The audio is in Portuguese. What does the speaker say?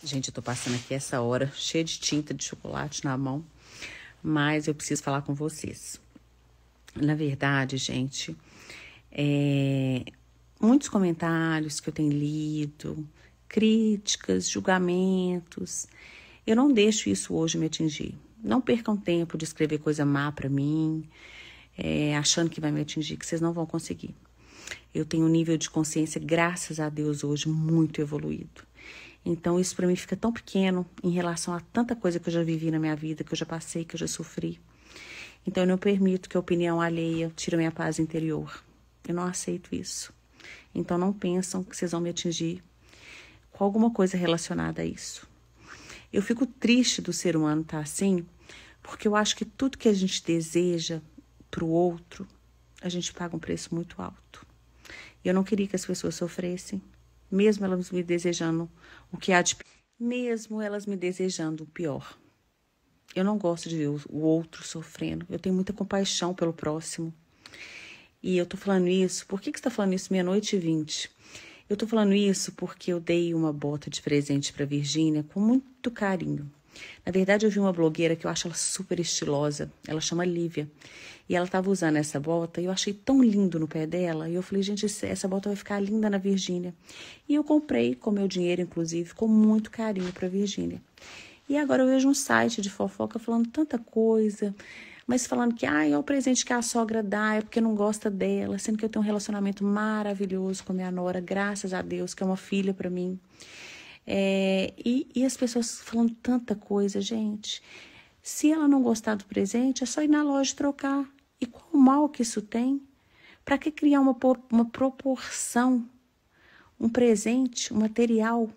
Gente, eu tô passando aqui essa hora cheia de tinta de chocolate na mão, mas eu preciso falar com vocês. Na verdade, gente, é, muitos comentários que eu tenho lido, críticas, julgamentos, eu não deixo isso hoje me atingir. Não percam tempo de escrever coisa má para mim, é, achando que vai me atingir, que vocês não vão conseguir. Eu tenho um nível de consciência, graças a Deus, hoje muito evoluído. Então isso para mim fica tão pequeno em relação a tanta coisa que eu já vivi na minha vida, que eu já passei, que eu já sofri. Então eu não permito que a opinião alheia tire minha paz interior. Eu não aceito isso. Então não pensam que vocês vão me atingir com alguma coisa relacionada a isso. Eu fico triste do ser humano estar tá assim, porque eu acho que tudo que a gente deseja para o outro, a gente paga um preço muito alto. Eu não queria que as pessoas sofressem mesmo elas me desejando o que há de mesmo elas me desejando o pior. Eu não gosto de ver o outro sofrendo. Eu tenho muita compaixão pelo próximo. E eu tô falando isso. Por que, que você tá falando isso meia-noite e vinte? Eu tô falando isso porque eu dei uma bota de presente para Virgínia com muito carinho. Na verdade, eu vi uma blogueira que eu acho ela super estilosa. Ela chama Lívia. E ela estava usando essa bota e eu achei tão lindo no pé dela. E eu falei, gente, essa bota vai ficar linda na Virgínia. E eu comprei com meu dinheiro, inclusive, com muito carinho para Virgínia. E agora eu vejo um site de fofoca falando tanta coisa, mas falando que ah, é o presente que a sogra dá, é porque não gosta dela, sendo que eu tenho um relacionamento maravilhoso com a minha nora, graças a Deus, que é uma filha para mim. É, e, e as pessoas falando tanta coisa, gente. Se ela não gostar do presente, é só ir na loja trocar. E qual o mal que isso tem? Para que criar uma, uma proporção? Um presente, um material